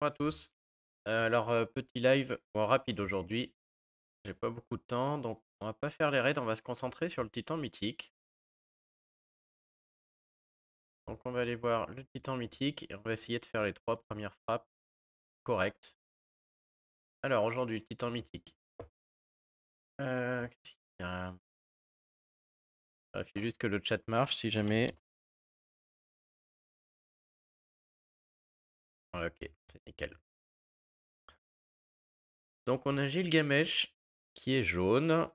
Bonjour à tous. Euh, alors, euh, petit live rapide aujourd'hui. J'ai pas beaucoup de temps, donc on va pas faire les raids, on va se concentrer sur le titan mythique. Donc on va aller voir le titan mythique et on va essayer de faire les trois premières frappes correctes. Alors aujourd'hui, titan mythique. Euh, Qu'est-ce juste que le chat marche si jamais Ok, c'est nickel. Donc on a Gilgamesh qui est jaune.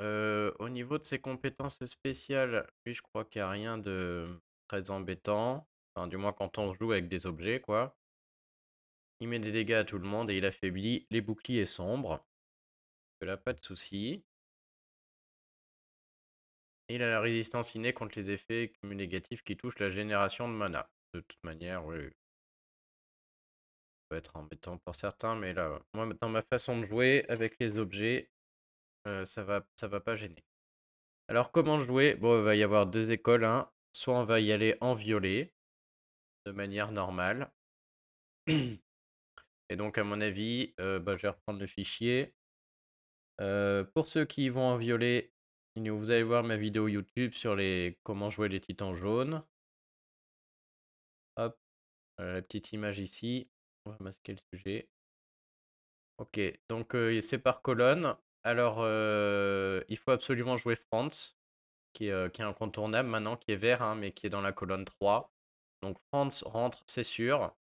Euh, au niveau de ses compétences spéciales, lui je crois qu'il n'y a rien de très embêtant. Enfin du moins quand on joue avec des objets quoi. Il met des dégâts à tout le monde et il affaiblit les boucliers sombres. Là pas de souci. Il a la résistance innée contre les effets négatifs qui touchent la génération de mana. De toute manière, oui, peut être embêtant pour certains, mais là, moi, dans ma façon de jouer avec les objets, ça va, ça va pas gêner. Alors, comment jouer Bon, il va y avoir deux écoles. Hein. Soit on va y aller en violet, de manière normale. Et donc, à mon avis, bah, je vais reprendre le fichier. pour ceux qui vont en violet, vous allez voir ma vidéo YouTube sur les comment jouer les titans jaunes. Hop, la petite image ici. On va masquer le sujet. Ok, donc c'est par colonne. Alors, il faut absolument jouer France, qui est, incontournable maintenant, qui est vert, hein, mais qui est dans la colonne 3. Donc France rentre, c'est sûr.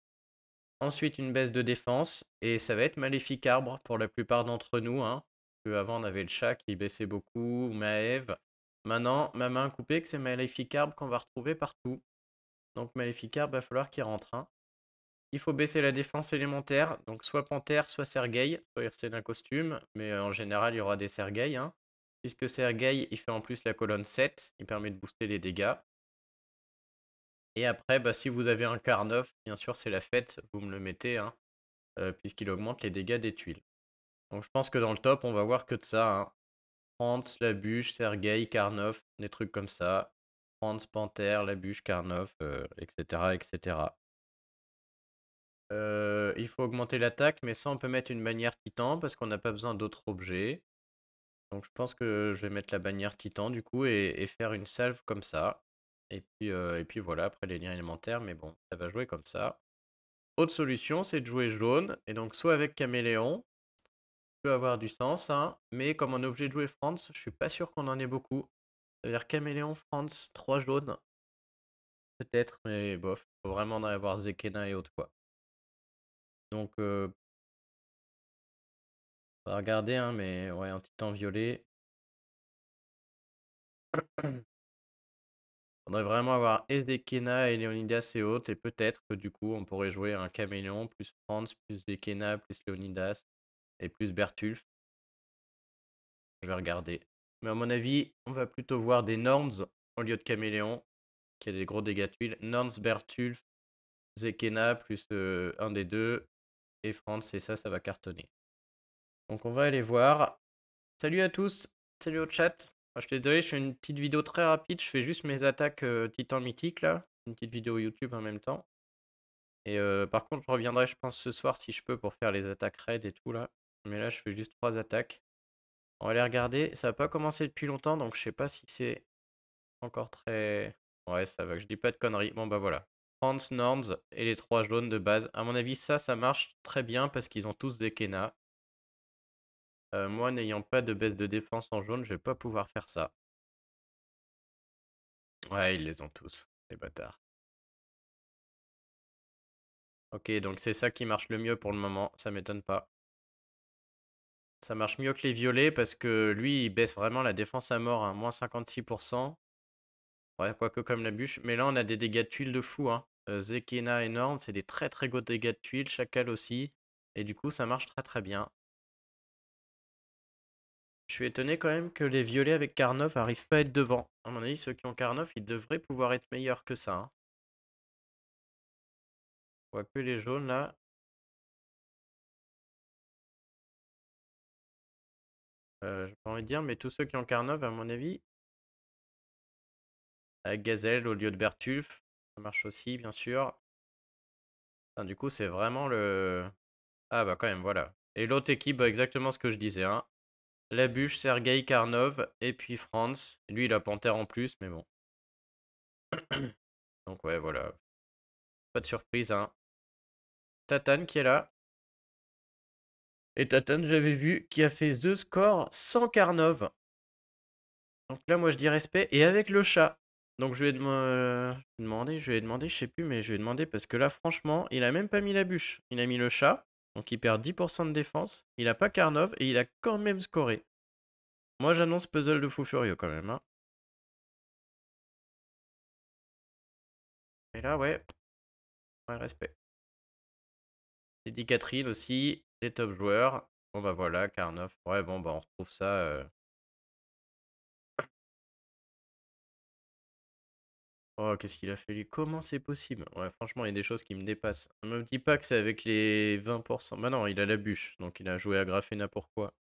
Ensuite, une baisse de défense. Et ça va être Maléfique Arbre pour la plupart d'entre nous. Hein, avant, on avait le chat qui baissait beaucoup, Maeve. Maintenant, ma main coupée, que c'est Maléfique Arbre qu'on va retrouver partout. Donc Maléfique Arbre, va falloir qu'il rentre. Hein. Il faut baisser la défense élémentaire, donc soit Panthère, soit Sergei, soit c'est d'un costume, mais euh, en général il y aura des Sergei, hein. puisque Sergei il fait en plus la colonne 7, il permet de booster les dégâts. Et après, bah, si vous avez un Karnov, bien sûr c'est la fête, vous me le mettez, hein, euh, puisqu'il augmente les dégâts des tuiles. Donc je pense que dans le top, on va voir que de ça. Hein. la bûche, Sergei, Karnov, des trucs comme ça. Franz, Panthère, la bûche, Karnov, etc., euh, etc. Euh, il faut augmenter l'attaque, mais ça on peut mettre une bannière titan parce qu'on n'a pas besoin d'autres objets. Donc je pense que je vais mettre la bannière titan du coup et, faire une salve comme ça. Et puis, euh, et puis voilà, après les liens élémentaires, mais bon, ça va jouer comme ça. Autre solution, c'est de jouer jaune, et donc soit avec caméléon, peut avoir du sens, hein, mais comme un objet de jouer France, je suis pas sûr qu'on en ait beaucoup. C'est-à-dire caméléon, France, 3 jaunes, peut-être, mais bof, faut vraiment en avoir Zekena et autres quoi. Donc, on va regarder, hein, mais ouais, un titan violet. On devrait vraiment avoir SDKna et Leonidas et autres, et peut-être que du coup, on pourrait jouer un caméléon, plus Franz, plus Zekena plus Leonidas, et plus Bertulf. Je vais regarder. Mais à mon avis, on va plutôt voir des Norns au lieu de caméléon, qui a des gros dégâts de tuiles. Norns, Bertulf, Zekena, plus un des deux, et France, et ça, ça va cartonner. Donc on va aller voir. Salut à tous, salut au chat. Ah, je suis désolé, je fais une petite vidéo très rapide, je fais juste mes attaques euh, titan mythique là, une petite vidéo YouTube en même temps. Et euh, par contre, je reviendrai, je pense, ce soir si je peux pour faire les attaques raid et tout là. Mais là, je fais juste trois attaques. On va aller regarder. Ça n'a pas commencé depuis longtemps, donc je sais pas si c'est encore très... Ouais, ça va, que je dis pas de conneries. Bon, bah voilà. France, Norns et les trois jaunes de base. À mon avis, ça, ça marche très bien parce qu'ils ont tous des Kena. Euh, moi, n'ayant pas de baisse de défense en jaune, je vais pas pouvoir faire ça. Ouais, ils les ont tous, les bâtards. Ok, donc c'est ça qui marche le mieux pour le moment, ça m'étonne pas. Ça marche mieux que les violets parce que lui, il baisse vraiment la défense à mort, à hein, moins 56%. Ouais, quoique comme la bûche. Mais là, on a des dégâts de tuiles de fou. Hein. Euh, c'est des très très gros dégâts de tuiles. Chacal aussi. Et du coup, ça marche très très bien. Je suis étonné quand même que les violets avec Karnov arrivent pas à être devant. À mon avis, ceux qui ont Karnov, ils devraient pouvoir être meilleurs que ça. Hein. les jaunes là. Euh, J'ai pas envie de dire, mais tous ceux qui ont Karnov, à mon avis, Gazelle au lieu de Bertulf. Ça marche aussi, bien sûr. du coup, c'est vraiment le... Ah bah quand même, voilà. Et l'autre équipe, bah, exactement ce que je disais. Hein. La bûche, Sergei Karnov, et puis Franz. Lui, il a Panthère en plus, mais bon. Donc ouais, voilà. Pas de surprise, hein. Tatane qui est là. Et Tatane, j'avais vu, qui a fait The Score sans Karnov. Donc là, moi, je dis respect. Et avec le chat. Donc je lui ai, euh, je demandé, je lui ai demandé, je sais plus, mais je lui ai demandé parce que là, franchement, il a même pas mis la bûche. Il a mis le chat, donc il perd 10% de défense. Il a pas Carnov et il a quand même scoré. Moi, j'annonce puzzle de fou furieux quand même. Hein. Et là, ouais. Ouais, respect. C'est aussi, les top joueurs. Bon, bah voilà, Carnov, Ouais, bon, bah on retrouve ça. Euh, Oh, qu'est-ce qu'il a fait lui Comment c'est possible Ouais, franchement, il y a des choses qui me dépassent. Un me dit pas que c'est avec les 20%. Bah non, il a la bûche, donc il a joué à Grafena pourquoi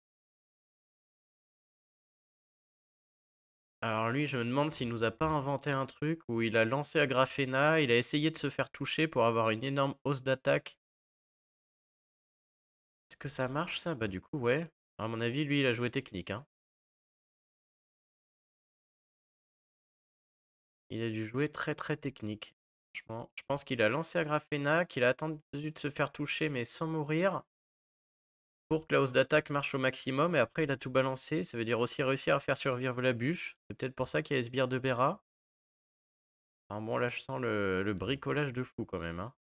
Alors lui, je me demande s'il nous a pas inventé un truc où il a lancé à Grafena, il a essayé de se faire toucher pour avoir une énorme hausse d'attaque. Est-ce que ça marche ça Bah du coup, ouais. À mon avis, lui, il a joué technique, hein. Il a dû jouer très très technique. Franchement, je pense qu'il a lancé à qu'il a attendu de se faire toucher mais sans mourir pour que la hausse d'attaque marche au maximum et après il a tout balancé. Ça veut dire aussi réussir à faire survivre la bûche. C'est peut-être pour ça qu'il y a Esbire de Bera. bon, là je sens le, bricolage de fou quand même. Hein.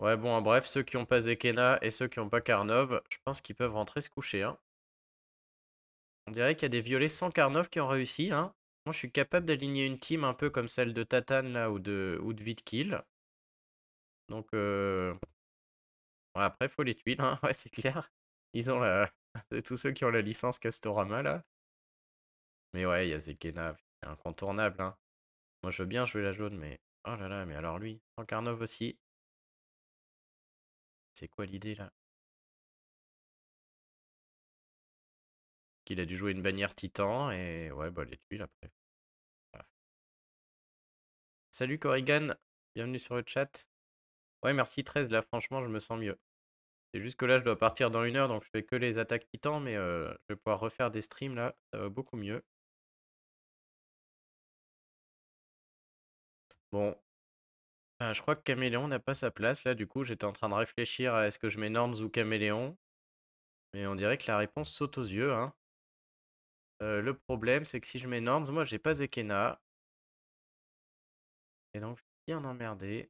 Ouais, bon, bref, ceux qui n'ont pas Zekena et ceux qui n'ont pas Karnov, je pense qu'ils peuvent rentrer se coucher. Hein. On dirait qu'il y a des violets sans Carnov qui ont réussi. Hein. Moi, je suis capable d'aligner une team un peu comme celle de Tatan là ou de, ou Donc, euh... ouais, après, faut les tuiles, hein. ouais, c'est clair. Ils ont la... tous ceux qui ont la licence Castorama là. Mais ouais, il y a Zekena, c'est incontournable. Hein. Moi, je veux bien jouer la jaune, mais oh là là, mais alors lui, Sans Carnov aussi. C'est quoi l'idée là qu'il a dû jouer une bannière titan et ouais, bah, les tuiles après. Ah. Salut Corrigan, bienvenue sur le chat. Ouais, merci 13, là franchement, je me sens mieux. C'est juste que là, je dois partir dans une heure, donc je fais que les attaques titans, mais euh, je vais pouvoir refaire des streams là, ça va beaucoup mieux. Bon. Ah, je crois que Caméléon n'a pas sa place là, du coup, j'étais en train de réfléchir à est-ce que je mets Norms ou Caméléon. Mais on dirait que la réponse saute aux yeux, hein le problème, c'est que si je mets Norns, moi, j'ai pas Zekena. Et donc, je suis bien emmerdé.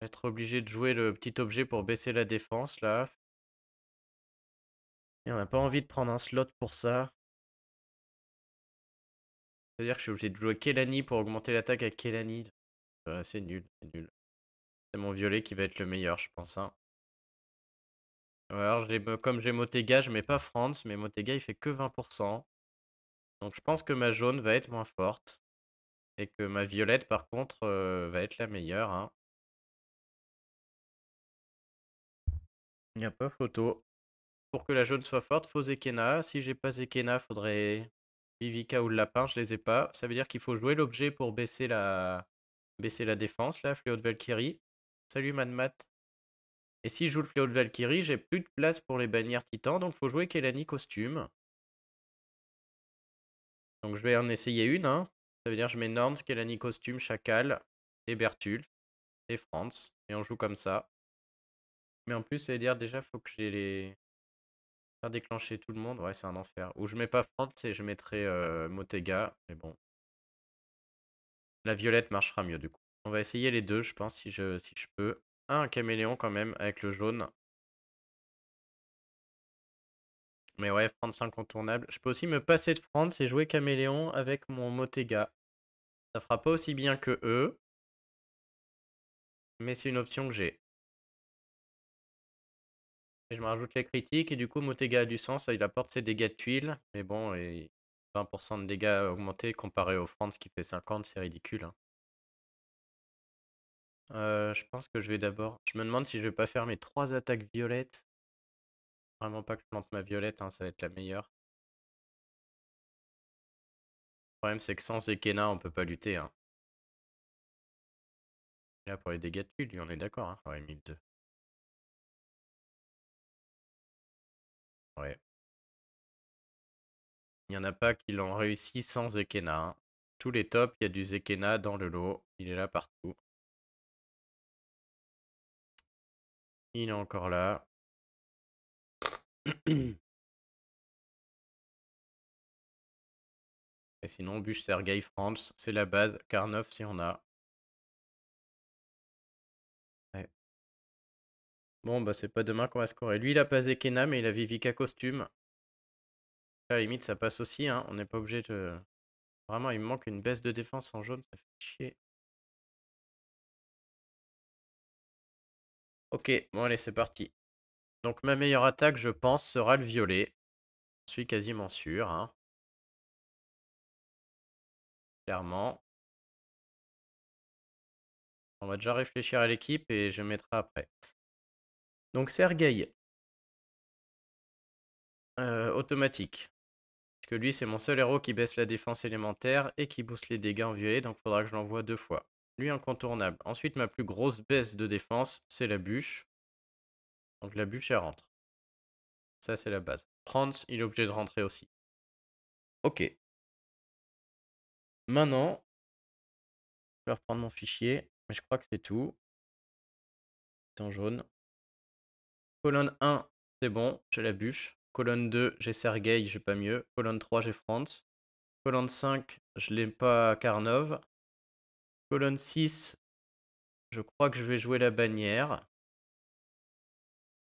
Je vais être obligé de jouer le petit objet pour baisser la défense, là. Et on n'a pas envie de prendre un slot pour ça. C'est-à-dire que je suis obligé de jouer Kelani pour augmenter l'attaque à Kelani. Bah, c'est nul, c'est nul. C'est mon violet qui va être le meilleur, je pense. Hein. Alors, comme j'ai Motega, je mets pas France, mais Motega, il fait que 20%. Donc je pense que ma jaune va être moins forte. Et que ma violette, par contre, euh, va être la meilleure. Hein. Il n'y a pas photo. Pour que la jaune soit forte, faut Zekena. Si j'ai pas Zekena, faudrait Vivica ou le lapin, je les ai pas. Ça veut dire qu'il faut jouer l'objet pour baisser la baisser la défense, là, fléau de Valkyrie. Salut Madmat. Et si je joue le fléau de Valkyrie, j'ai plus de place pour les bannières titans, donc faut jouer Kelani costume. Donc je vais en essayer une. Hein. Ça veut dire je mets Norns, Kelani Costume, Chacal et Bertulf et France. Et on joue comme ça. Mais en plus, ça veut dire déjà faut que j'ai les. Faire déclencher tout le monde. Ouais, c'est un enfer. Ou je mets pas France et je mettrai euh, Motega. Mais bon. La violette marchera mieux du coup. On va essayer les deux, je pense, si je, si je peux. un caméléon quand même, avec le jaune. Mais ouais, France incontournable. Je peux aussi me passer de France et jouer Caméléon avec mon Motega. Ça fera pas aussi bien que eux. Mais c'est une option que j'ai. je me rajoute les critiques et du coup Motega a du sens, il apporte ses dégâts de tuile. Mais bon, 20% de dégâts augmentés comparé au France qui fait 50, c'est ridicule. Hein. Euh, je pense que je vais d'abord... Je me demande si je vais pas faire mes trois attaques violettes vraiment pas que je plante ma violette, hein, ça va être la meilleure. Le problème, c'est que sans Ekena, on peut pas lutter. Hein. Là, pour les dégâts de lui, on est d'accord. Hein. Ouais, Il n'y en a pas qui l'ont réussi sans Zekena. Tous les tops, il y a du Zekena dans le lot. Il est là partout. Il est encore là. Et sinon, Bush, Sergei, France c'est la base. 9 si on a. Bon, bah, c'est pas demain qu'on va scorer. Lui, il a pas Zekena, mais il a Vivica Costume. À la limite, ça passe aussi. Hein. On n'est pas obligé de. Vraiment, il me manque une baisse de défense en jaune. Ça fait chier. Ok, bon, allez, c'est parti. Donc ma meilleure attaque, je pense, sera le violet. Je suis quasiment sûr. Hein. Clairement. On va déjà réfléchir à l'équipe et je mettrai après. Donc Sergei. Euh, automatique. Parce que lui, c'est mon seul héros qui baisse la défense élémentaire et qui booste les dégâts en violet, donc il faudra que je l'envoie deux fois. Lui, incontournable. Ensuite, ma plus grosse baisse de défense, c'est la bûche. Donc la bûche, elle rentre. Ça, c'est la base. France, il est obligé de rentrer aussi. Ok. Maintenant, je vais reprendre mon fichier. Mais je crois que c'est tout. C'est en jaune. Colonne 1, c'est bon, j'ai la bûche. Colonne 2, j'ai Sergei, j'ai pas mieux. Colonne 3, j'ai France. Colonne 5, je l'ai pas Karnov. Colonne 6, je crois que je vais jouer la bannière.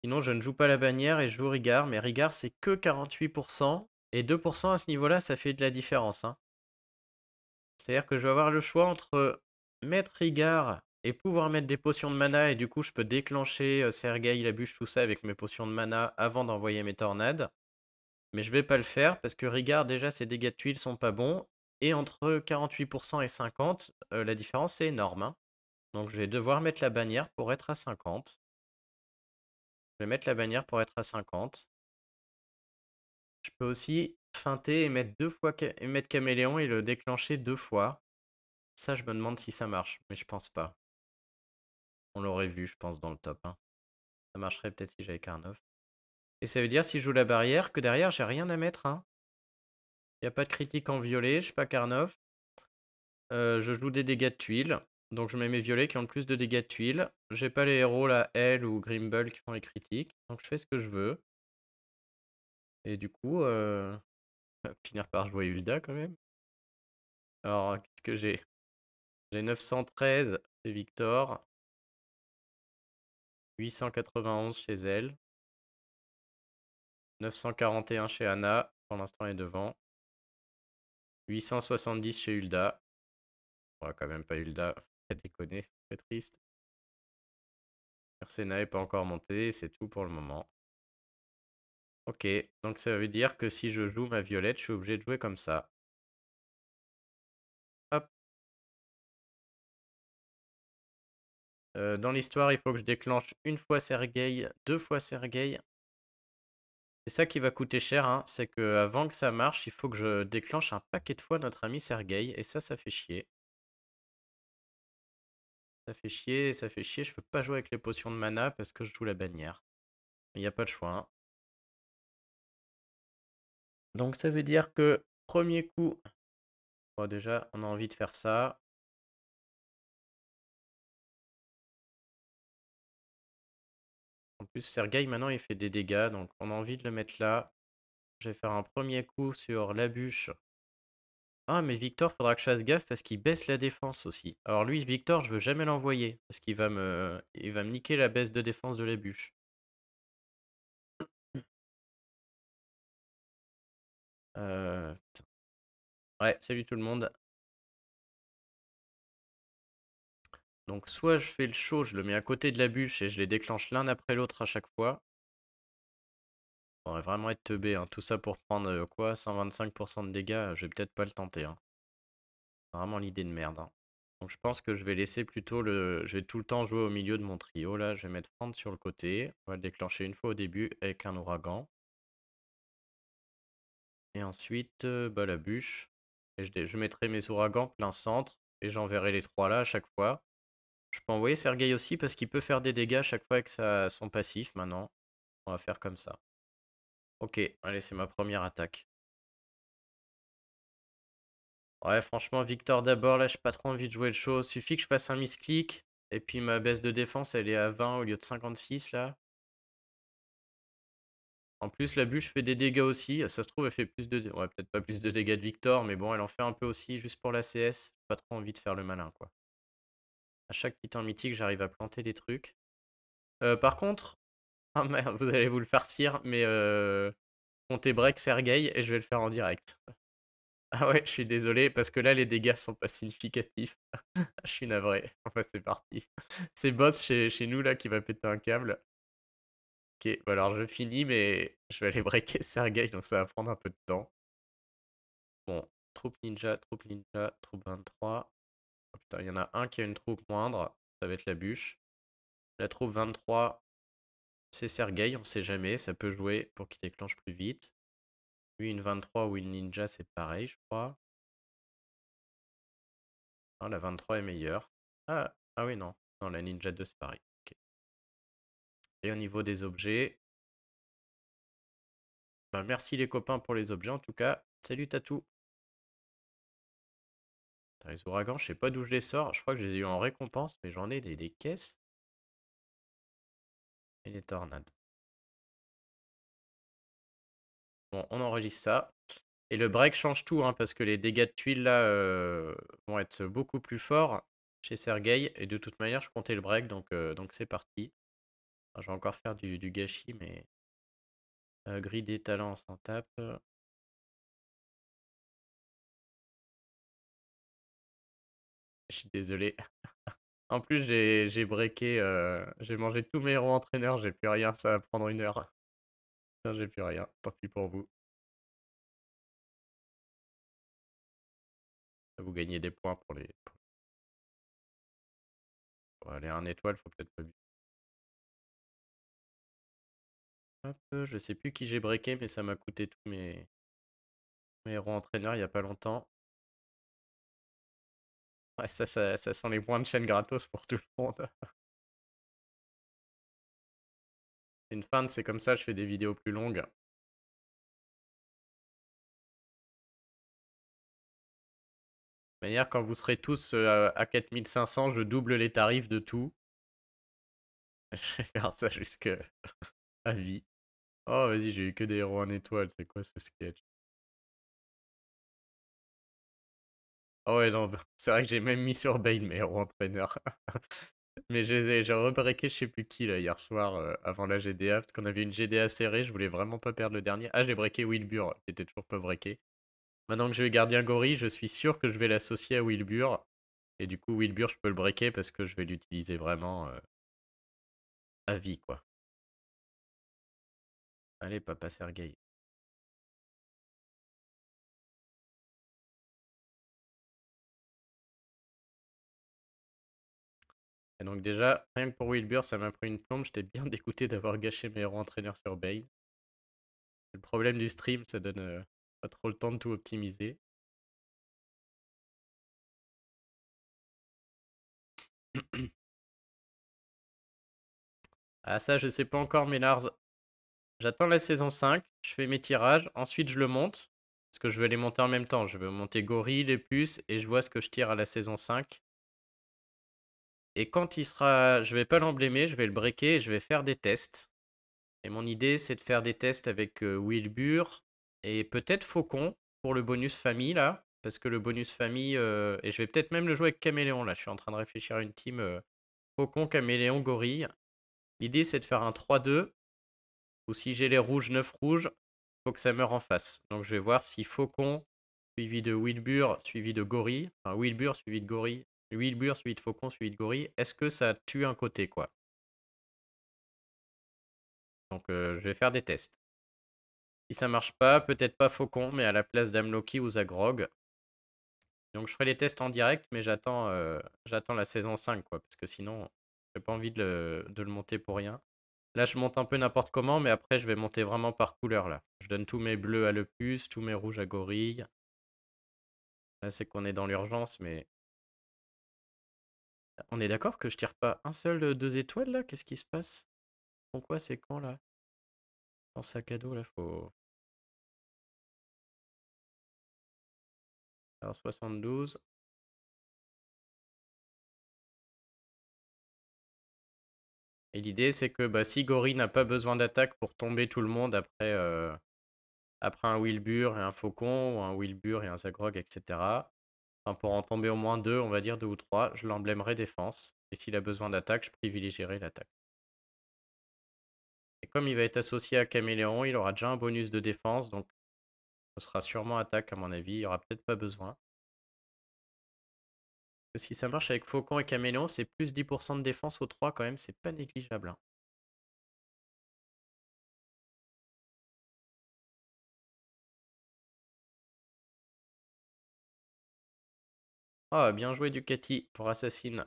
Sinon, je ne joue pas la bannière et je joue Rigar, Mais Rigar, c'est que 48%. Et 2% à ce niveau-là, ça fait de la différence. Hein. C'est-à-dire que je vais avoir le choix entre mettre Rigar et pouvoir mettre des potions de mana. Et du coup, je peux déclencher euh, Sergei, la bûche, tout ça avec mes potions de mana avant d'envoyer mes tornades. Mais je vais pas le faire parce que Rigar, déjà, ses dégâts de tuiles sont pas bons. Et entre 48% et 50%, euh, la différence est énorme. Hein. Donc je vais devoir mettre la bannière pour être à 50. Je vais mettre la bannière pour être à 50. Je peux aussi feinter et mettre deux fois mettre caméléon et le déclencher deux fois. Ça, je me demande si ça marche, mais je pense pas. On l'aurait vu, je pense, dans le top. Hein. Ça marcherait peut-être si j'avais Carnov. Et ça veut dire, si je joue la barrière, que derrière, j'ai rien à mettre. Hein. Il n'y a pas de critique en violet, je suis pas Carnov. Euh, je joue des dégâts de tuiles. Donc je mets mes violets qui ont le plus de dégâts de tuiles. J'ai pas les héros, là, Elle ou Grimble qui font les critiques. Donc je fais ce que je veux. Et du coup, euh, finir par jouer Hulda quand même. Alors, qu'est-ce que j'ai J'ai 913 chez Victor. 891 chez elle. 941 chez Anna. Pour l'instant, elle est devant. 870 chez Hulda. On quand même pas Hulda déconner déconné, c'est très triste. Persena n'est pas encore monté, c'est tout pour le moment. Ok, donc ça veut dire que si je joue ma violette, je suis obligé de jouer comme ça. Hop. Euh, dans l'histoire, il faut que je déclenche une fois Sergei, deux fois Sergei. C'est ça qui va coûter cher, hein, c'est qu'avant que ça marche, il faut que je déclenche un paquet de fois notre ami Sergei, et ça, ça fait chier. Ça fait chier, ça fait chier. Je peux pas jouer avec les potions de mana parce que je joue la bannière. Il n'y a pas de choix. Donc ça veut dire que premier coup, déjà on a envie de faire ça. En plus Sergei maintenant il fait des dégâts donc on a envie de le mettre là. Je vais faire un premier coup sur la bûche ah, mais Victor, faudra que je fasse gaffe parce qu'il baisse la défense aussi. Alors lui, Victor, je veux jamais l'envoyer parce qu'il va me, va me niquer la baisse de défense de la bûche. Euh... Ouais, salut tout le monde. Donc soit je fais le show, je le mets à côté de la bûche et je les déclenche l'un après l'autre à chaque fois vraiment être teubé. Hein. Tout ça pour prendre euh, quoi 125% de dégâts, euh, je vais peut-être pas le tenter. Hein. Vraiment l'idée de merde. Hein. Donc je pense que je vais laisser plutôt le... Je vais tout le temps jouer au milieu de mon trio. Là, je vais mettre prendre sur le côté. On va le déclencher une fois au début avec un ouragan. Et ensuite, euh, bah, la bûche. Et je, mettrai mes ouragans plein centre. Et j'enverrai les trois là à chaque fois. Je peux envoyer Sergei aussi parce qu'il peut faire des dégâts à chaque fois avec son passif maintenant. On va faire comme ça. Ok, allez, c'est ma première attaque. Ouais, franchement, Victor d'abord, là, j'ai pas trop envie de jouer le show. Suffit que je fasse un misclick. Et puis ma baisse de défense, elle est à 20 au lieu de 56, là. En plus, la bûche fait des dégâts aussi. Ça se trouve, elle fait plus de... Ouais, peut-être pas plus de dégâts de Victor, mais bon, elle en fait un peu aussi, juste pour la CS. Pas trop envie de faire le malin, quoi. À chaque petit mythique, j'arrive à planter des trucs. Euh, par contre, ah, vous allez vous le farcir, mais euh, comptez break Sergei et je vais le faire en direct. Ah ouais, je suis désolé parce que là les dégâts sont pas significatifs. je suis navré. Enfin, c'est parti. C'est boss chez, chez nous là qui va péter un câble. Ok, bon alors je finis, mais je vais aller breaker Sergei donc ça va prendre un peu de temps. Bon, troupe ninja, troupe ninja, troupe 23. Oh putain, il y en a un qui a une troupe moindre. Ça va être la bûche. La troupe 23, c'est Sergei, on sait jamais, ça peut jouer pour qu'il déclenche plus vite. Lui, une 23 ou une ninja, c'est pareil, je crois. Ah, la 23 est meilleure. Ah, ah oui, non. Non, la ninja 2, c'est pareil. Et au niveau des objets... Bah, merci les copains pour les objets, en tout cas. Salut Tatou les ouragans, je sais pas d'où je les sors. Je crois que je les ai eu en récompense, mais j'en ai des caisses et les tornades. Bon, on enregistre ça. Et le break change tout, hein, parce que les dégâts de tuiles là euh, vont être beaucoup plus forts chez Sergei. Et de toute manière, je comptais le break, donc euh, donc c'est parti. je vais encore faire du, gâchis, mais euh, des talents, on s'en tape. Je suis désolé. En plus, j'ai j'ai breaké, euh, j'ai mangé tous mes héros entraîneurs, j'ai plus rien, ça va prendre une heure. j'ai plus rien, tant pis pour vous. Vous gagnez des points pour les. Pour aller en un étoile, faut peut-être pas. Hop, euh, je sais plus qui j'ai breaké, mais ça m'a coûté tous mes... mes héros entraîneurs il y a pas longtemps. Ouais, ça, ça, ça les points de chaîne gratos pour tout le monde. Hein. une fan, c'est comme ça, je fais des vidéos plus longues. De manière, quand vous serez tous à 4500, je double les tarifs de tout. Je vais faire ça jusque à vie. Oh, vas-y, j'ai eu que des héros en étoile, c'est quoi ce sketch Ah ouais, non, c'est vrai que j'ai même mis sur Bane, meilleur entraîneur. mais j'ai re-breaké je sais plus qui là, hier soir euh, avant la GDA, parce qu'on avait une GDA serrée, je voulais vraiment pas perdre le dernier. Ah, j'ai breaké Wilbur, j'étais était toujours pas breaké. Maintenant que j'ai vais gardien gorille, je suis sûr que je vais l'associer à Wilbur. Et du coup, Wilbur, je peux le breaker parce que je vais l'utiliser vraiment euh, à vie, quoi. Allez, papa Sergei. Et donc déjà, rien que pour Wilbur, ça m'a pris une plombe. J'étais bien dégoûté d'avoir gâché mes héros entraîneurs sur Bane. Le problème du stream, ça donne euh, pas trop le temps de tout optimiser. ah ça, je sais pas encore, Lars. J'attends la saison 5, je fais mes tirages, ensuite je le monte. Parce que je vais les monter en même temps. Je veux monter Gorille, les puces, et je vois ce que je tire à la saison 5. Et quand il sera... Je vais pas l'emblémer, je vais le breaker et je vais faire des tests. Et mon idée, c'est de faire des tests avec Wilbur et peut-être Faucon pour le bonus famille, là. Parce que le bonus famille... Et je vais peut-être même le jouer avec Caméléon, là. Je suis en train de réfléchir à une team Faucon, Caméléon, Gorille. L'idée, c'est de faire un 3-2. Ou si j'ai les rouges, 9 rouges, faut que ça meure en face. Donc je vais voir si Faucon, suivi de Wilbur, suivi de Gorille, enfin Wilbur suivi de Gorille, 8 de celui de faucon, celui de gorille. Est-ce que ça tue un côté, quoi Donc, euh, je vais faire des tests. Si ça marche pas, peut-être pas faucon, mais à la place d'Amloki ou Zagrog. Donc, je ferai les tests en direct, mais j'attends euh, j'attends la saison 5, quoi. Parce que sinon, j'ai pas envie de le, de le monter pour rien. Là, je monte un peu n'importe comment, mais après, je vais monter vraiment par couleur, là. Je donne tous mes bleus à Lepus, tous mes rouges à Gorille. Là, c'est qu'on est dans l'urgence, mais on est d'accord que je tire pas un seul deux étoiles là Qu'est-ce qui se passe Pourquoi c'est quand là Dans sac à dos là, faut. Alors 72. Et l'idée c'est que bah, si Gori n'a pas besoin d'attaque pour tomber tout le monde après, après un Wilbur et un Faucon, ou un Wilbur et un Zagrog, etc pour en tomber au moins deux, on va dire deux ou trois, je l'emblèmerai défense. Et s'il a besoin d'attaque, je privilégierai l'attaque. Et comme il va être associé à Caméléon, il aura déjà un bonus de défense, donc ce sera sûrement attaque à mon avis, il n'y aura peut-être pas besoin. si ça marche avec Faucon et Caméléon, c'est plus 10% de défense aux 3 quand même, c'est pas négligeable. Hein. Ah, oh, bien joué Ducati pour assassine.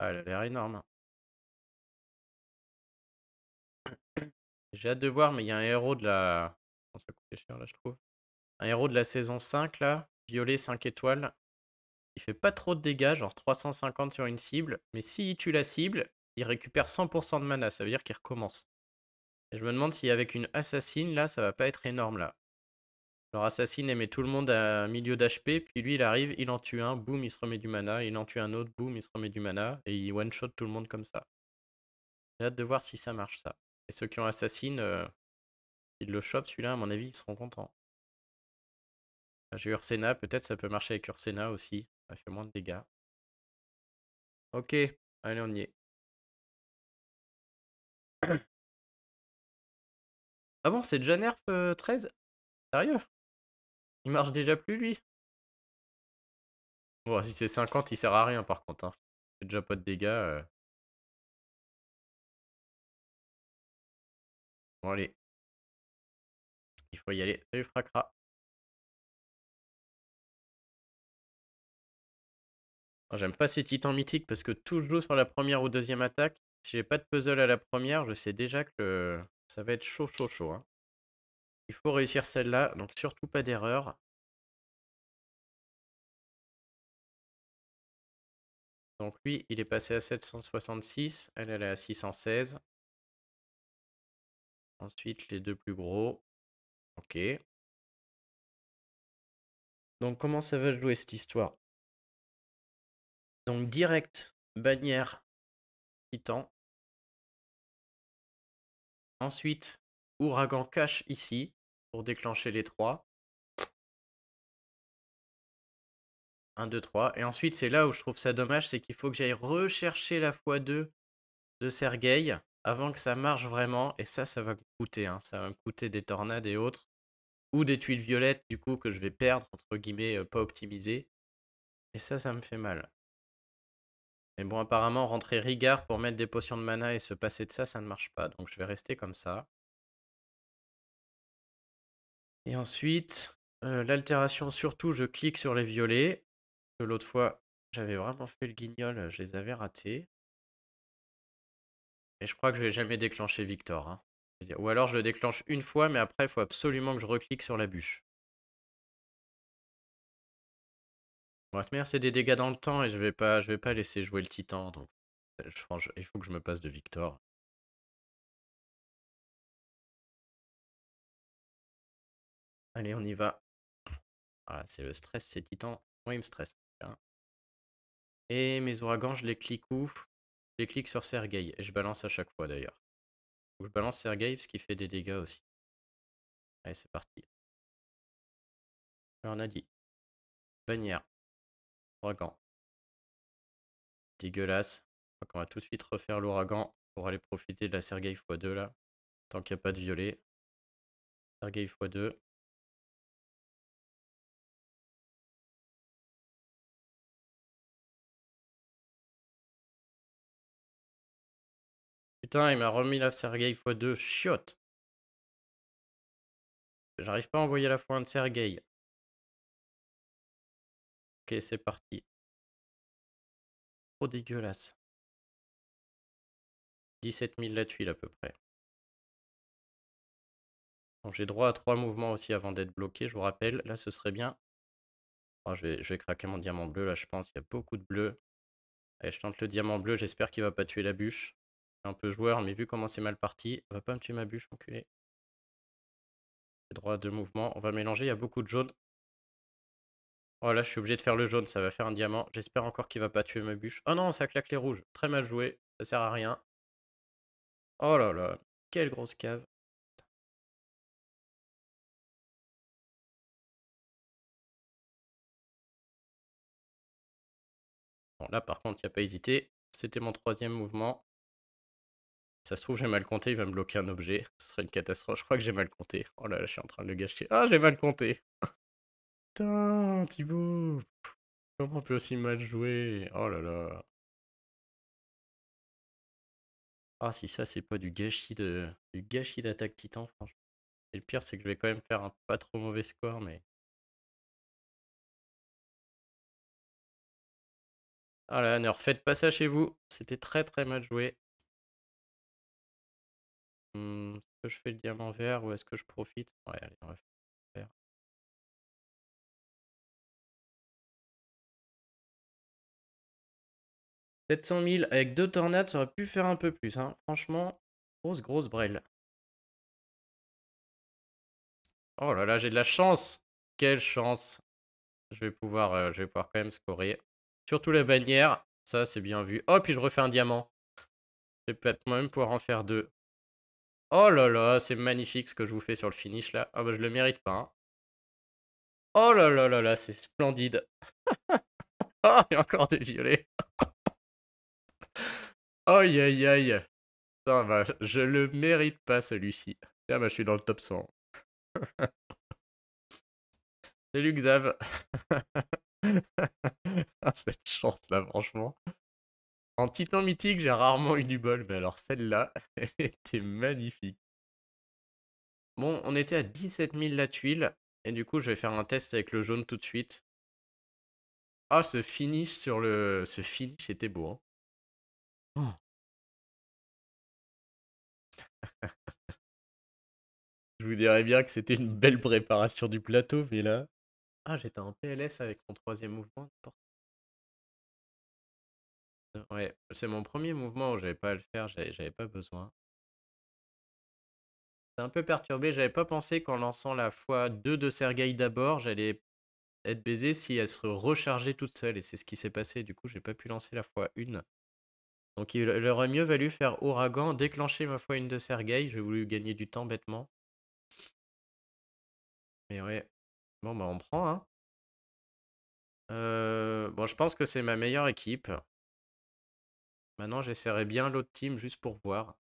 Ah, elle a l'air énorme. J'ai hâte de voir, mais il y a un héros de la... là, je trouve. Un héros de la saison 5, là, violet 5 étoiles. Il fait pas trop de dégâts, genre 350 sur une cible. Mais s'il tue la cible, il récupère 100% de mana, ça veut dire qu'il recommence. Et je me demande si avec une assassine, là, ça va pas être énorme, là. Leur assassin met tout le monde à milieu d'HP, puis lui il arrive, il en tue un, boum, il se remet du mana, il en tue un autre, boum, il se remet du mana, et il one-shot tout le monde comme ça. J'ai hâte de voir si ça marche ça. Et ceux qui ont assassin, euh, s'ils ils le chopent celui-là, à mon avis, ils seront contents. Ah, j'ai Ursena, peut-être ça peut marcher avec Ursena aussi. Ça fait moins de dégâts. Ok, allez, on y est. ah bon, c'est déjà nerf 13 Sérieux il marche déjà plus, lui Bon, si c'est 50, il sert à rien, par contre. Hein. fait déjà pas de dégâts. Euh. Bon, allez. Il faut y aller. Salut, Fracra. Oh, j'aime pas ces titans mythiques parce que toujours sur la première ou deuxième attaque. Si j'ai pas de puzzle à la première, je sais déjà que ça va être chaud, chaud, chaud. Hein. Il faut réussir celle-là, donc surtout pas d'erreur. Donc lui, il est passé à 766, elle, elle est à 616. Ensuite, les deux plus gros. Ok. Donc comment ça va jouer cette histoire Donc direct, bannière, titan. Ensuite, Ouragan cache ici pour déclencher les 3. 1, 2, 3. Et ensuite, c'est là où je trouve ça dommage, c'est qu'il faut que j'aille rechercher la x2 de Sergueï avant que ça marche vraiment. Et ça, ça va me coûter. Hein. Ça va me coûter des tornades et autres. Ou des tuiles violettes, du coup, que je vais perdre, entre guillemets, euh, pas optimisées. Et ça, ça me fait mal. Mais bon, apparemment, rentrer Rigard pour mettre des potions de mana et se passer de ça, ça ne marche pas. Donc je vais rester comme ça. Et ensuite, l'altération surtout, je clique sur les violets. l'autre fois, j'avais vraiment fait le guignol, je les avais ratés. Et je crois que je vais jamais déclenché Victor. Hein. Ou alors je le déclenche une fois, mais après, il faut absolument que je reclique sur la bûche. c'est des dégâts dans le temps et je vais pas, je vais pas laisser jouer le titan. Donc, il faut que je me passe de Victor. Allez, on y va. Voilà, ah, c'est le stress, c'est titan. Moi, il me stresse. Hein. Et mes ouragans, je les clique où Je les clique sur Sergei. Je balance à chaque fois, d'ailleurs. Je balance Sergei, ce qui fait des dégâts aussi. Allez, c'est parti. Alors, on a dit. Bannière. Ouragan. Dégueulasse. Donc, on va tout de suite refaire l'ouragan pour aller profiter de la Sergei x2, là. Tant qu'il n'y a pas de violet. Sergei x2. il m'a remis la Sergei x2. Chiotte. J'arrive pas à envoyer la foin de Sergei. Ok, c'est parti. Trop dégueulasse. 17 000 la tuile à peu près. J'ai droit à trois mouvements aussi avant d'être bloqué, je vous rappelle. Là, ce serait bien. Oh, je, vais, craquer mon diamant bleu, là, je pense. Il y a beaucoup de bleu. Allez, je tente le diamant bleu, j'espère qu'il va pas tuer la bûche un peu joueur, mais vu comment c'est mal parti, va pas me tuer ma bûche, enculé. Droit de mouvement, on va mélanger, il y a beaucoup de jaune. Oh là, je suis obligé de faire le jaune, ça va faire un diamant. J'espère encore qu'il va pas tuer ma bûche. Oh non, ça claque les rouges, très mal joué, ça sert à rien. Oh là là, quelle grosse cave. Bon, là par contre, il n'y a pas hésité. C'était mon troisième mouvement. Ça se trouve, j'ai mal compté, il va me bloquer un objet. Ce serait une catastrophe. Je crois que j'ai mal compté. Oh là là, je suis en train de le gâcher. Ah, j'ai mal compté. Putain, Thibaut. Comment on peut aussi mal jouer Oh là là. Ah, si ça, c'est pas du gâchis de du gâchis d'attaque titan, franchement. Et le pire, c'est que je vais quand même faire un pas trop mauvais score, mais. Ah là, ne refaites pas ça chez vous. C'était très très mal joué. Mmh, est-ce que je fais le diamant vert ou est-ce que je profite Ouais, allez, on va faire le vert. « 700 000 avec deux tornades, ça aurait pu faire un peu plus. Hein. Franchement, grosse, grosse brêle. Oh là là, j'ai de la chance Quelle chance je vais, pouvoir, euh, je vais pouvoir quand même scorer. Surtout la bannière, ça c'est bien vu. Oh, puis je refais un diamant. Je vais peut-être même pouvoir en faire deux. Oh là là, c'est magnifique ce que je vous fais sur le finish là. Ah bah je le mérite pas. Hein. Oh là là là là, c'est splendide. oh, il y a encore des violets. aïe aïe aïe. Ça bah, je le mérite pas celui-ci. Tiens, ah bah, je suis dans le top 100. Salut Xav. Ah, cette chance là, franchement. En titan mythique, j'ai rarement eu du bol, mais alors celle-là, était magnifique. Bon, on était à 17 000 la tuile, et du coup, je vais faire un test avec le jaune tout de suite. Ah, ce finish sur le... Ce finish était beau, hein. oh. je vous dirais bien que c'était une belle préparation du plateau, mais là... Ah, j'étais en PLS avec mon troisième mouvement, Ouais, c'est mon premier mouvement où j'avais pas à le faire, j'avais pas besoin. c'est un peu perturbé, j'avais pas pensé qu'en lançant la fois 2 de Sergueï d'abord, j'allais être baisé si elle se rechargeait toute seule, et c'est ce qui s'est passé, du coup j'ai pas pu lancer la fois 1. Donc il aurait mieux valu faire ouragan, déclencher ma fois 1 de Sergueï, j'ai voulu gagner du temps bêtement. Mais ouais, bon bah on prend hein. Euh, bon je pense que c'est ma meilleure équipe. Maintenant, j'essaierai bien l'autre team juste pour voir.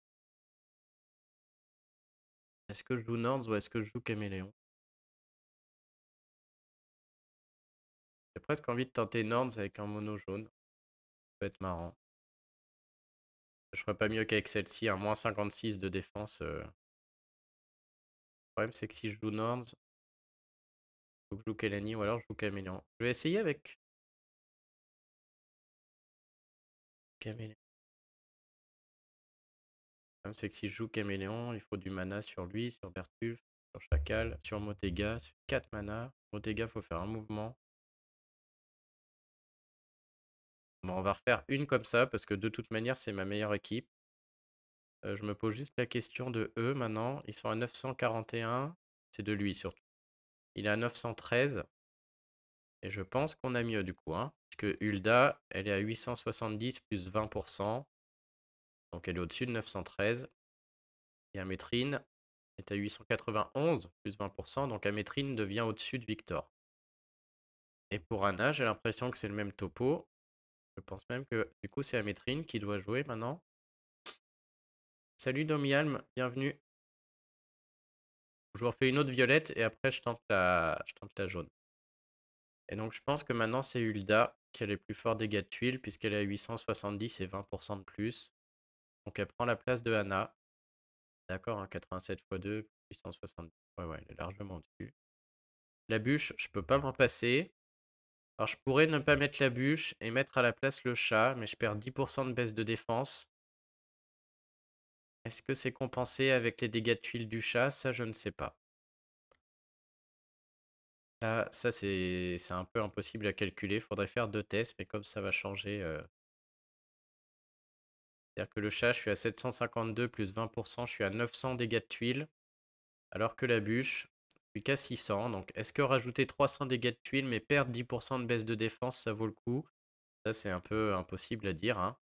Est-ce que je joue Nords ou est-ce que je joue Caméléon J'ai presque envie de tenter Nords avec un mono jaune. Ça peut être marrant. Je ferais pas mieux qu'avec celle-ci, un moins 56 de défense. Euh. Le problème, c'est que si je joue Nords, faut que je joue Kellany ou alors je joue Caméléon. Je vais essayer avec Caméléon. C'est que si je joue Caméléon, il faut du mana sur lui, sur Bertulf, sur Chacal, sur Motega. 4 mana. Motega, faut faire un mouvement. Bon, on va refaire une comme ça parce que de toute manière, c'est ma meilleure équipe. Euh, je me pose juste la question de eux maintenant. Ils sont à 941. C'est de lui surtout. Il est à 913. Et je pense qu'on a mieux du coup. Hein, que Hulda, elle est à 870 plus 20%. Donc elle est au-dessus de 913. Et Amétrine est à 891 plus 20%. Donc Amétrine devient au-dessus de Victor. Et pour Anna, j'ai l'impression que c'est le même topo. Je pense même que du coup c'est Amétrine qui doit jouer maintenant. Salut Domialm, bienvenue. Je vous refais une autre violette et après je tente la, je tente la jaune. Et donc je pense que maintenant c'est Hulda qui a les plus forts dégâts de tuiles puisqu'elle a 870 et 20% de plus. Donc elle prend la place de Hannah. D'accord, 87 x 2, 870. Ouais, ouais, elle est largement dessus. La bûche, je peux pas m'en passer. Alors je pourrais ne pas mettre la bûche et mettre à la place le chat, mais je perds 10% de baisse de défense. Est-ce que c'est compensé avec les dégâts de tuiles du chat Ça, je ne sais pas. Ah, ça, c'est un peu impossible à calculer. Faudrait faire deux tests, mais comme ça va changer. Euh C'est-à-dire que le chat, je suis à 752 plus 20%, je suis à 900 dégâts de tuiles. Alors que la bûche, je suis qu'à 600. Donc, est-ce que rajouter 300 dégâts de tuiles, mais perdre 10% de baisse de défense, ça vaut le coup? Ça, c'est un peu impossible à dire, hein.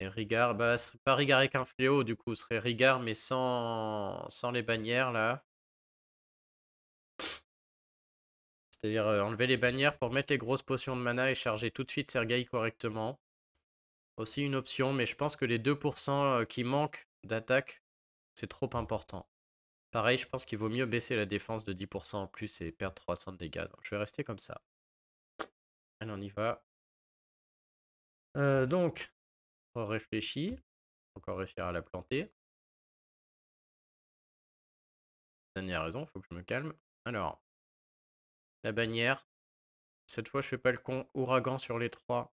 Et Rigard, bah, ce serait pas Rigard avec un fléau, du coup, ce serait Rigard, mais sans, les bannières, là. C'est-à-dire euh, enlever les bannières pour mettre les grosses potions de mana et charger tout de suite Sergei correctement. Aussi une option, mais je pense que les 2% euh, qui manquent d'attaque, c'est trop important. Pareil, je pense qu'il vaut mieux baisser la défense de 10% en plus et perdre 300 de dégâts. Donc je vais rester comme ça. Allez, on y va. Euh, donc, réfléchi. Encore réussir à la planter. Dernière raison, faut que je me calme. Alors, la bannière. Cette fois, je fais pas le con. Ouragan sur les trois.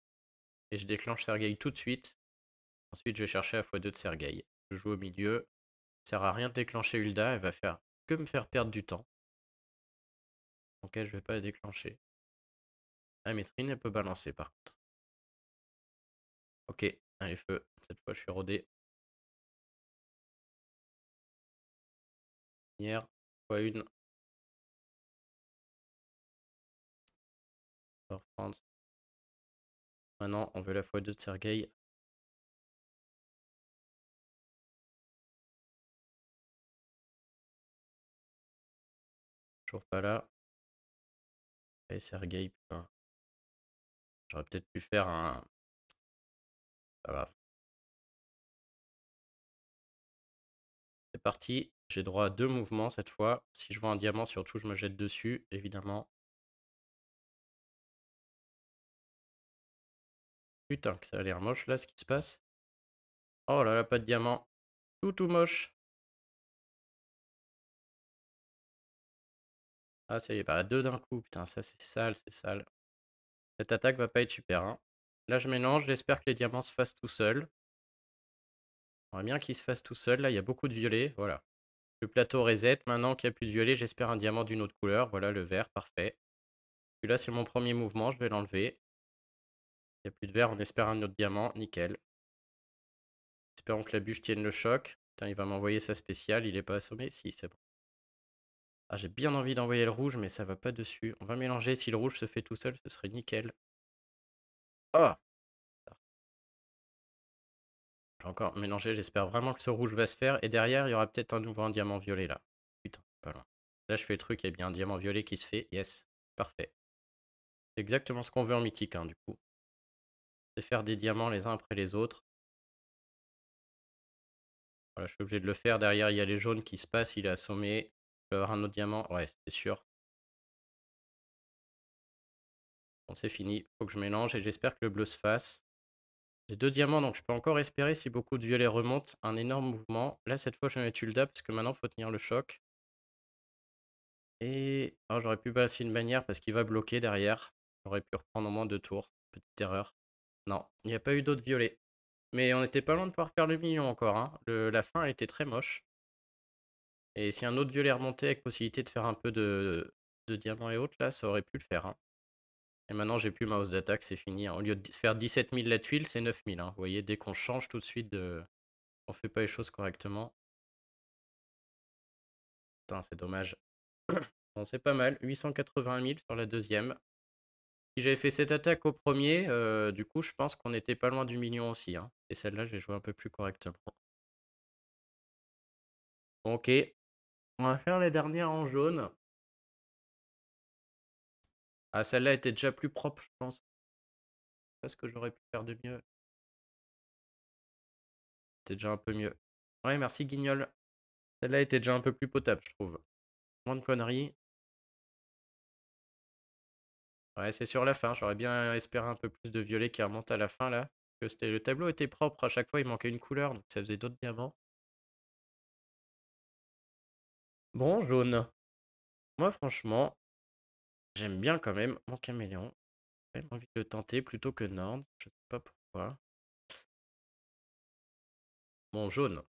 Et je déclenche Sergei tout de suite. Ensuite, je vais chercher à x2 de Sergei. Je joue au milieu. Ça sert à rien de déclencher Hulda. Elle va faire que me faire perdre du temps. ok je vais pas déclencher. La maîtrise elle peut balancer par contre. Ok, Allez, feu. Cette fois, je suis rodé. Hier, fois une. France. Maintenant, on veut la fois deux de Sergei. Toujours pas là. Et Sergei, putain. J'aurais peut-être pu faire un, c'est parti. J'ai droit à deux mouvements cette fois. Si je vois un diamant, surtout, je me jette dessus, évidemment. Putain, que ça a l'air moche là, ce qui se passe. Oh là là, pas de diamant. Tout tout moche. Ah, ça y est, bah deux d'un coup. Putain, ça c'est sale, c'est sale. Cette attaque va pas être super, hein. Là, je mélange. J'espère que les diamants se fassent tout seuls. On va bien qu'ils se fassent tout seuls. Là, il y a beaucoup de violets. Voilà. Le plateau reset. Maintenant qu'il n'y a plus de violets, j'espère un diamant d'une autre couleur. Voilà, le vert. Parfait. Celui-là, c'est mon premier mouvement. Je vais l'enlever. Il n'y a plus de vert. On espère un autre diamant. Nickel. Espérons que la bûche tienne le choc. Putain, il va m'envoyer sa spéciale. Il n'est pas assommé Si, c'est bon. Ah, j'ai bien envie d'envoyer le rouge, mais ça va pas dessus. On va mélanger. Si le rouge se fait tout seul, ce serait nickel. Ah! J'ai encore mélangé, j'espère vraiment que ce rouge va se faire. Et derrière, il y aura peut-être un nouveau diamant violet là. Putain, pas loin. Là, je fais le truc, il y a bien un diamant violet qui se fait. Yes, parfait. C'est exactement ce qu'on veut en mythique, hein, du coup. C'est faire des diamants les uns après les autres. Voilà, je suis obligé de le faire. Derrière, il y a les jaunes qui se passent. Il est assommé. Il peux avoir un autre diamant. Ouais, c'est sûr. c'est fini. Faut que je mélange et j'espère que le bleu se fasse. J'ai deux diamants, donc je peux encore espérer, si beaucoup de violets remontent, un énorme mouvement. Là, cette fois, je mets Tulda, parce que maintenant, faut tenir le choc. Et... Ah, j'aurais pu passer une bannière, parce qu'il va bloquer derrière. J'aurais pu reprendre au moins deux tours. Petite erreur. Non, il n'y a pas eu d'autres violets. Mais on n'était pas loin de pouvoir faire le million encore. Hein. Le... La fin, a était très moche. Et si un autre violet remontait avec possibilité de faire un peu de, diamants et autres, là, ça aurait pu le faire. Hein. Et maintenant, j'ai plus ma hausse d'attaque, c'est fini. Hein. Au lieu de faire 17 000 la tuile, c'est 9 000. Hein. Vous voyez, dès qu'on change tout de suite, de... on fait pas les choses correctement. Putain, c'est dommage. bon, c'est pas mal. 880 000 sur la deuxième. Si j'avais fait cette attaque au premier, euh, du coup, je pense qu'on n'était pas loin du million aussi. Hein. Et celle-là, je vais jouer un peu plus correctement. ok. On va faire la dernière en jaune. Ah, celle-là était déjà plus propre, je pense. Je ce que j'aurais pu faire de mieux. C'était déjà un peu mieux. Ouais, merci Guignol. Celle-là était déjà un peu plus potable, je trouve. Moins de conneries. Ouais, c'est sur la fin. J'aurais bien espéré un peu plus de violet qui remonte à la fin, là. le tableau était propre. À chaque fois, il manquait une couleur, donc ça faisait d'autres diamants. Bon, jaune. Moi, franchement, J'aime bien quand même mon caméléon. J'ai même envie de le tenter plutôt que Nord. Je sais pas pourquoi. Mon jaune.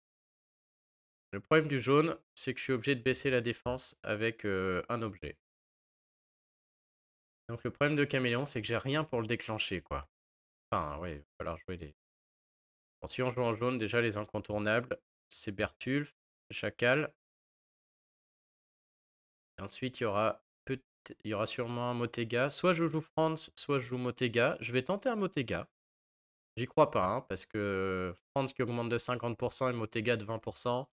Le problème du jaune, c'est que je suis obligé de baisser la défense avec un objet. Donc le problème de caméléon, c'est que j'ai rien pour le déclencher, quoi. Enfin, oui, il va falloir jouer les... si on joue en jaune, déjà les incontournables, c'est Bertulf, Chacal. ensuite, il y aura il y aura sûrement un Motega. Soit je joue France, soit je joue Motega. Je vais tenter un Motega. J'y crois pas, hein, parce que France qui augmente de 50% et Motega de 20%.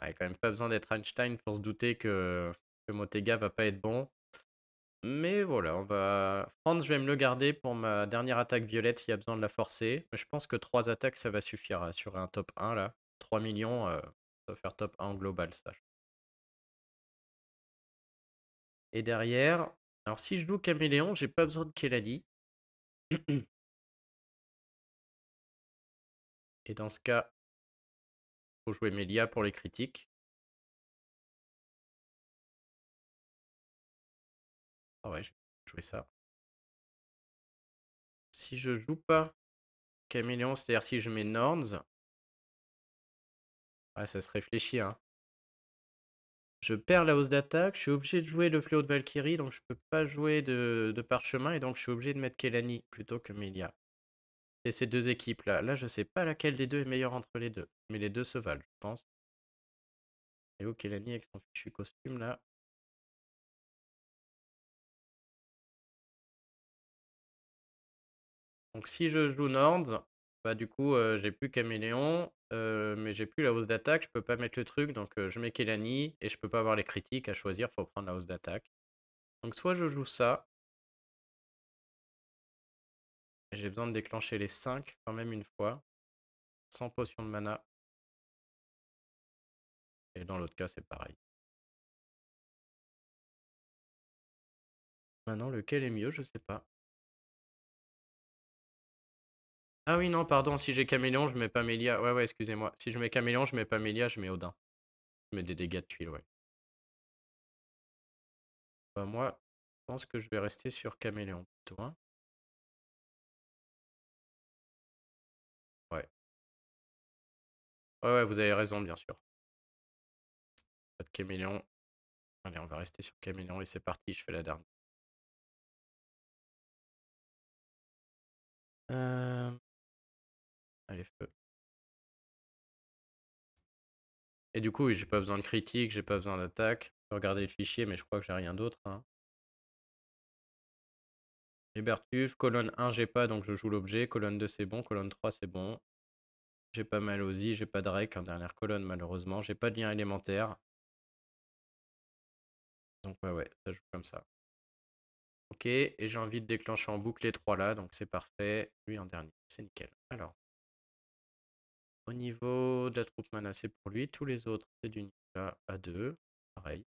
Ah, il n'y a quand même pas besoin d'être Einstein pour se douter que, Motega Motega va pas être bon. Mais voilà, on va. France, je vais me le garder pour ma dernière attaque violette s'il y a besoin de la forcer. Mais je pense que 3 attaques, ça va suffire à hein, assurer un top 1 là. 3 millions, euh, ça va faire top 1 global, ça, je et derrière, alors si je joue Caméléon, j'ai pas besoin de Kelani. Et dans ce cas, faut jouer Melia pour les critiques. Ah ouais, je vais jouer ça. Si je joue pas Caméléon, c'est-à-dire si je mets Norns, ah, ça se réfléchit, hein. Je perds la hausse d'attaque, je suis obligé de jouer le fléau de Valkyrie, donc je peux pas jouer de, parchemin, et donc je suis obligé de mettre Kelani plutôt que Melia. Et ces deux équipes-là, là je sais pas laquelle des deux est meilleure entre les deux, mais les deux se valent, je pense. Et où oh, Kelani avec son fichu costume là Donc si je joue Nord, bah, du coup, j'ai plus Caméléon, mais j'ai plus la hausse d'attaque, je peux pas mettre le truc, donc je mets Kelani et je peux pas avoir les critiques à choisir, faut prendre la hausse d'attaque. Donc soit je joue ça j'ai besoin de déclencher les 5 quand même une fois, sans potion de mana. Et dans l'autre cas, c'est pareil. Maintenant lequel est mieux? Je sais pas. Ah oui, non, pardon, si j'ai Caméléon, je mets pas Mélia. Ouais, ouais, excusez-moi. Si je mets Caméléon, je mets pas Mélia, je mets Odin. Je mets des dégâts de tuiles, ouais. Bah, moi, je pense que je vais rester sur Caméléon plutôt, Ouais. Ouais, ouais, vous avez raison, bien sûr. Pas de Caméléon. Allez, on va rester sur Caméléon et c'est parti, je fais la dernière. Euh... Allez, feu. Et du coup, j'ai pas besoin de critique, j'ai pas besoin d'attaque. Je peux regarder le fichier, mais je crois que j'ai rien d'autre. Hein. colonne 1, j'ai pas, donc je joue l'objet. Colonne 2, c'est bon. Colonne 3, c'est bon. J'ai pas mal aussi, j'ai pas de Drake en dernière colonne, malheureusement. J'ai pas de lien élémentaire. Donc, ouais, ouais, ça joue comme ça. Ok, et j'ai envie de déclencher en boucle les trois là, donc c'est parfait. Lui en dernier, c'est nickel. Alors. Au niveau de la troupe mana, c'est pour lui. Tous les autres, c'est du ninja à 2. Pareil.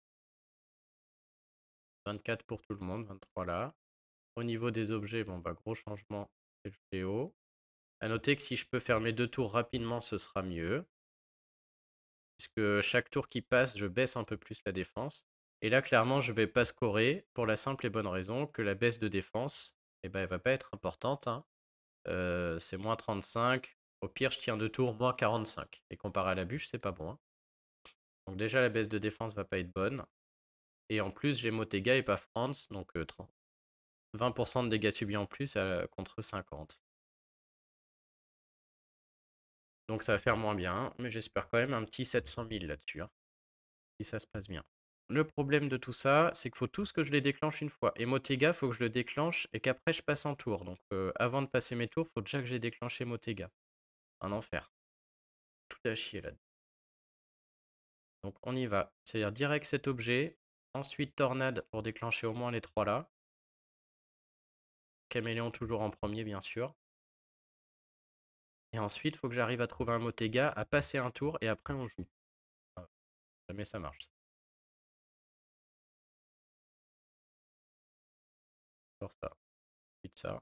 24 pour tout le monde, 23 là. Au niveau des objets, bon bah gros changement, c'est le fléau. À noter que si je peux fermer deux tours rapidement, ce sera mieux. Puisque chaque tour qui passe, je baisse un peu plus la défense. Et là, clairement, je vais pas scorer pour la simple et bonne raison que la baisse de défense, et eh ben, elle va pas être importante. Hein. Euh, c'est moins 35, au pire, je tiens deux tours, moins 45. Et comparé à la bûche, c'est pas bon. Hein. Donc déjà, la baisse de défense va pas être bonne. Et en plus, j'ai Motega et pas France, donc 20% euh, de dégâts subis en plus euh, contre 50. Donc ça va faire moins bien, mais j'espère quand même un petit 700 000 là-dessus, hein, si ça se passe bien. Le problème de tout ça, c'est qu'il faut tous que je les déclenche une fois. Et Motega, faut que je le déclenche et qu'après je passe en tour. Donc euh, avant de passer mes tours, faut déjà que j'ai déclenché Motega un enfer. Tout à chier là. Donc on y va. C'est-à-dire direct cet objet. Ensuite tornade pour déclencher au moins les trois là. Caméléon toujours en premier bien sûr. Et ensuite, il faut que j'arrive à trouver un Motega, à passer un tour et après on joue. jamais ça marche. Alors ça. Ensuite ça.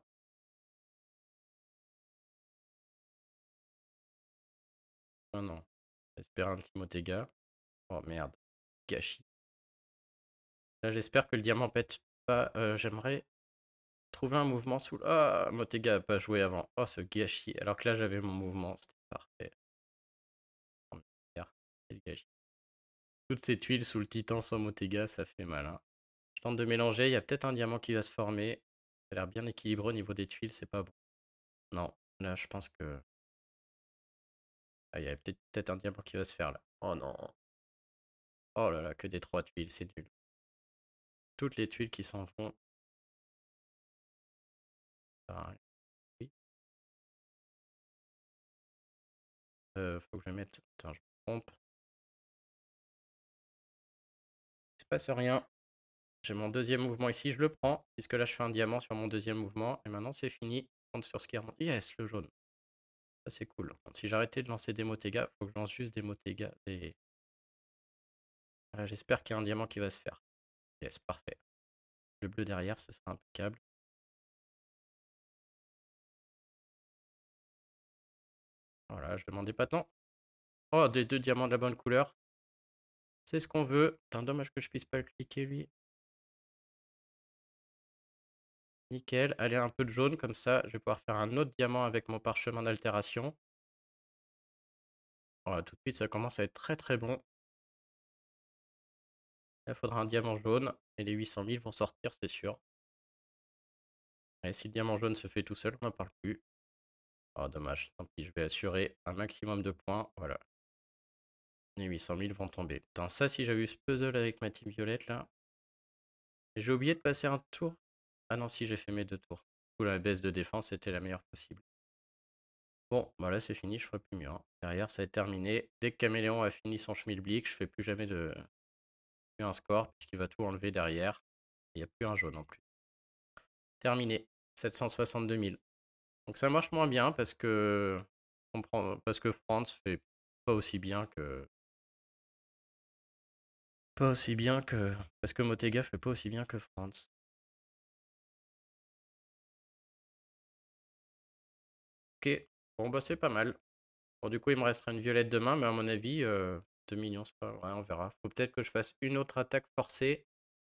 non. J'espère un Motega Oh merde. Gâchis. Là, j'espère que le diamant pète pas. Euh, j'aimerais trouver un mouvement sous. Ah, Motega a pas joué avant. Oh, ce gâchis. Alors que là, j'avais mon mouvement. C'était parfait. Oh, Toutes ces tuiles sous le titan sans Motega, ça fait mal. Hein. Je tente de mélanger. Il y a peut-être un diamant qui va se former. Ça a l'air bien équilibré au niveau des tuiles. C'est pas bon. Non, là, je pense que ah, il y a peut-être un diamant qui va se faire là. Oh non. Oh là là, que des trois tuiles, c'est nul. Toutes les tuiles qui s'en vont. Ah, oui. Euh, faut que je mette. Attends, je me trompe. Il se passe rien. J'ai mon deuxième mouvement ici, je le prends, puisque là je fais un diamant sur mon deuxième mouvement. Et maintenant c'est fini. Je sur ce qui est Yes, le jaune. Ça, c'est cool. Si j'arrêtais de lancer des Motega, faut que je lance juste des Motega. Et... j'espère qu'il y a un diamant qui va se faire. Yes, parfait. Le bleu derrière, ce sera impeccable. Voilà, je demandais pas tant. Oh, des deux diamants de la bonne couleur. C'est ce qu'on veut. un dommage que je puisse pas le cliquer, lui. Nickel. Allez, un peu de jaune, comme ça, je vais pouvoir faire un autre diamant avec mon parchemin d'altération. Voilà, oh tout de suite, ça commence à être très très bon. il faudra un diamant jaune, et les 800 000 vont sortir, c'est sûr. Et si le diamant jaune se fait tout seul, on n'en parle plus. Oh, dommage, tant pis, je vais assurer un maximum de points, voilà. Les 800 000 vont tomber. Dans ça, si j'avais eu ce puzzle avec ma team violette, là... J'ai oublié de passer un tour ah non, si j'ai fait mes deux tours. Du la baisse de défense était la meilleure possible. Bon, voilà bah, là c'est fini, je ferai plus mieux. Hein. Derrière, ça est terminé. Dès que Caméléon a fini son schmilblick, je fais plus jamais de plus un score, puisqu'il va tout enlever derrière. Il n'y a plus un jaune en plus. Terminé. 762 000. Donc ça marche moins bien parce que parce que France fait pas aussi bien que pas aussi bien que parce que Motega fait pas aussi bien que France. Ok. Bon, bah, c'est pas mal. Bon, du coup, il me restera une violette demain, mais à mon avis, euh, 2 millions, c'est pas. Ouais, on verra. Faut peut-être que je fasse une autre attaque forcée,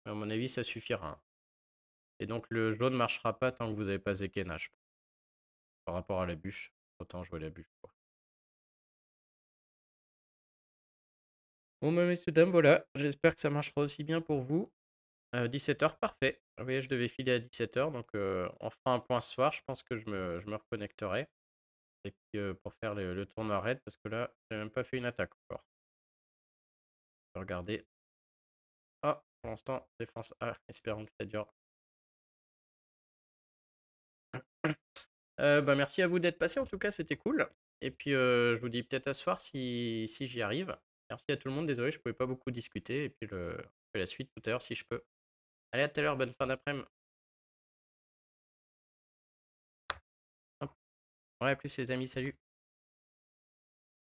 mais à mon avis, ça suffira. Et donc, le jaune ne marchera pas tant que vous n'avez pas ZKNH. Par rapport à la bûche. Autant jouer la bûche, quoi. Bon, bah, messieurs, dames, voilà. J'espère que ça marchera aussi bien pour vous. 17h, euh, parfait. voyez je devais filer à 17h, donc euh, on fera un point ce soir. Je pense que je me reconnecterai puis pour faire le, tournoi raid parce que là, j'ai même pas fait une attaque encore. regarder. Ah, pour l'instant, défense A, espérons que ça dure. Euh, bah, merci à vous d'être passé, en tout cas, c'était cool. Et puis, je vous dis peut-être à ce soir si, si j'y arrive. Merci à tout le monde, désolé, je pouvais pas beaucoup discuter. Et puis, le, la suite tout à l'heure si je peux. Allez, à tout à l'heure, bonne fin d'après-midi. Ouais, à plus les amis, salut.